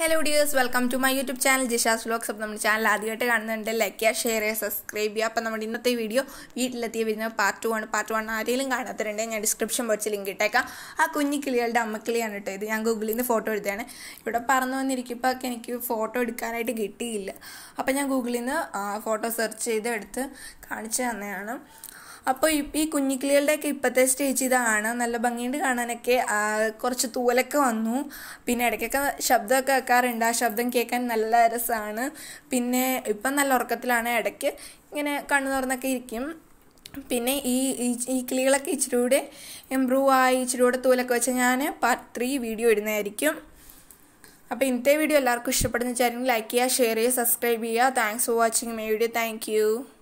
hello dears welcome to my YouTube channel Jisha's vlogs അപ്പോൾ നമ്മുടെ channel ആദ്യമായിട്ട് കാണുന്നുണ്ട് ലൈക്ക് ചെയ്യുക ഷെയർ ചെയ്യുക സബ്സ്ക്രൈബ് ചെയ്യുക അപ്പോൾ നമ്മുടെ ഇന്നത്തെ വീഡിയോ വീട്ടിലെത്തിയ വരുന്ന പാർട്ട് ടു ആണ് പാർട്ട് വൺ ആരെങ്കിലും കാണാത്തരുണ്ട് ഞാൻ ഡിസ്ക്രിപ്ഷൻ ബോക്സിൽ ലിങ്ക് ഇട്ടേക്കാം ആ കുഞ്ഞു കിളികളുടെ അമ്മക്കിളിയാണ് കേട്ടോ ഇത് ഞാൻ ഗൂഗിളിൽ നിന്ന് ഫോട്ടോ എടുത്തതാണ് ഇവിടെ പറന്നു വന്നിരിക്കുമ്പോൾ ഒക്കെ എനിക്ക് ഫോട്ടോ എടുക്കാനായിട്ട് കിട്ടിയില്ല അപ്പോൾ ഞാൻ ഗൂഗിളിൽ നിന്ന് ഫോട്ടോ സെർച്ച് ചെയ്ത് എടുത്ത് കാണിച്ചു തന്നെയാണ് അപ്പോൾ ഈ കുഞ്ഞിക്കിളികളുടെയൊക്കെ ഇപ്പോഴത്തെ സ്റ്റേജ് ഇതാണ് നല്ല ഭംഗിയുണ്ട് കാണാനൊക്കെ കുറച്ച് തൂലൊക്കെ വന്നു പിന്നെ ഇടയ്ക്കൊക്കെ ശബ്ദമൊക്കെ കിടക്കാറുണ്ട് ആ ശബ്ദം കേൾക്കാൻ നല്ല രസമാണ് പിന്നെ ഇപ്പം നല്ല ഉറക്കത്തിലാണ് ഇടയ്ക്ക് ഇങ്ങനെ കണ്ണു തുറന്നൊക്കെ ഇരിക്കും പിന്നെ ഈ ഈ കിളികളൊക്കെ ഇച്ചിരി കൂടെ ഇമ്പ്രൂവ് ആയി ഇച്ചിരി കൂടെ തൂലൊക്കെ വെച്ചാൽ ഞാൻ പാർട്ട് ത്രീ വീഡിയോ ഇടുന്നതായിരിക്കും അപ്പോൾ ഇന്നത്തെ വീഡിയോ എല്ലാവർക്കും ഇഷ്ടപ്പെടുന്ന വിചാരിക്കും ലൈക്ക് ചെയ്യുക ഷെയർ ചെയ്യുക സബ്സ്ക്രൈബ് ചെയ്യുക thanks for watching my video thank